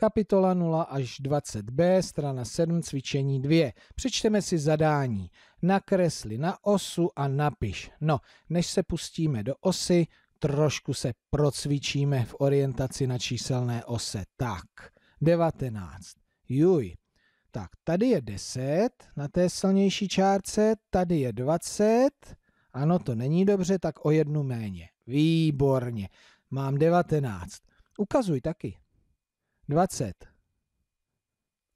Kapitola 0 až 20b, strana 7, cvičení 2. Přečteme si zadání. Nakresli na osu a napiš. No, než se pustíme do osy, trošku se procvičíme v orientaci na číselné ose. Tak, 19. Juj. Tak, tady je 10 na té silnější čárce, tady je 20. Ano, to není dobře, tak o jednu méně. Výborně. Mám 19. Ukazuj taky. 20.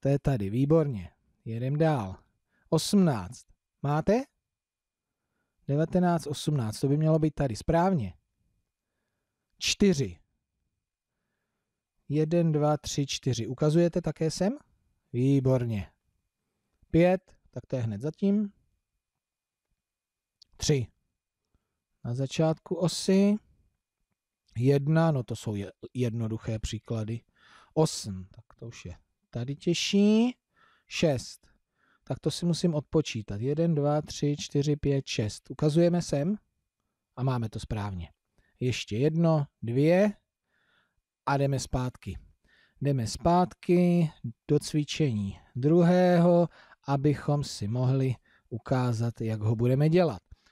To je tady, výborně. Jedem dál. 18. Máte? 19, 18. To by mělo být tady, správně. 4. 1, 2, 3, 4. Ukazujete také sem? Výborně. 5, tak to je hned zatím. 3. Na začátku osy. 1, no to jsou jednoduché příklady. 8, tak to už je tady těžší. 6, tak to si musím odpočítat. 1, 2, 3, 4, 5, 6. Ukazujeme sem a máme to správně. Ještě jedno, dvě a jdeme zpátky. Jdeme zpátky do cvičení druhého, abychom si mohli ukázat, jak ho budeme dělat.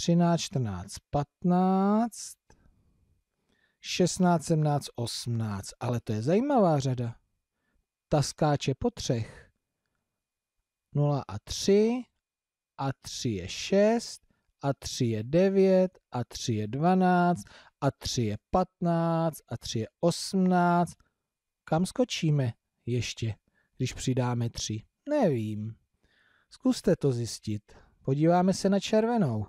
13, 14, 15, 16, 17, 18. Ale to je zajímavá řada. Ta skáče po třech. 0 a 3, a 3 je 6, a 3 je 9, a 3 je 12, a 3 je 15, a 3 je 18. Kam skočíme ještě, když přidáme 3? Nevím. Zkuste to zjistit. Podíváme se na červenou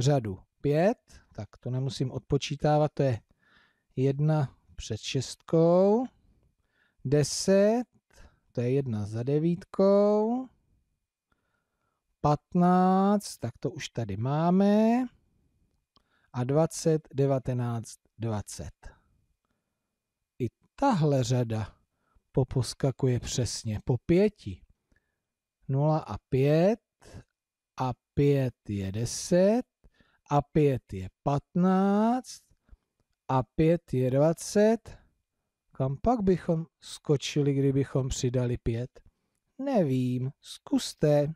řadu 5, tak to nemusím odpočítávat, to je 1 před 6, 10, to je 1 za 9, 15, tak to už tady máme, a 20, 19, 20. I tahle řada poposkakuje přesně po 5. 0 a 5 a 5 je 10 a 5 je 15 a 5 je 20. Kam pak bychom skočili, kdybychom přidali 5? Nevím, zkuste.